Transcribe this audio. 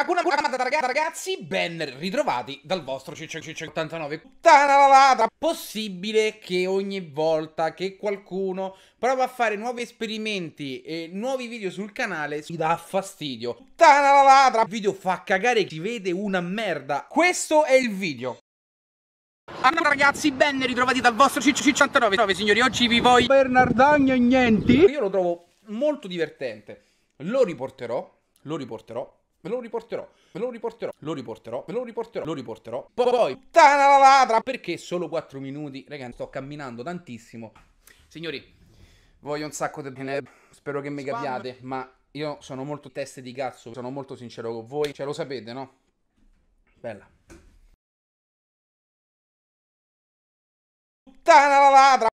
Alcuna giornata ragazzi, ben ritrovati dal vostro Ciccio 89 Puttana la lata Possibile che ogni volta che qualcuno prova a fare nuovi esperimenti e nuovi video sul canale si dà fastidio Il video fa cagare chi vede una merda Questo è il video allora ragazzi, ben ritrovati dal vostro CC89 Signori, oggi vi voglio Bernardagno e niente Io lo trovo molto divertente Lo riporterò, lo riporterò ve lo riporterò, ve lo riporterò, lo riporterò, ve lo riporterò, lo riporterò. Poi, tana la ladra, perché solo 4 minuti, ragazzi, sto camminando tantissimo. Signori, voglio un sacco di bene, spero che mi capiate, ma io sono molto teste di cazzo, sono molto sincero con voi, ce lo sapete, no? Bella. Tana la ladra.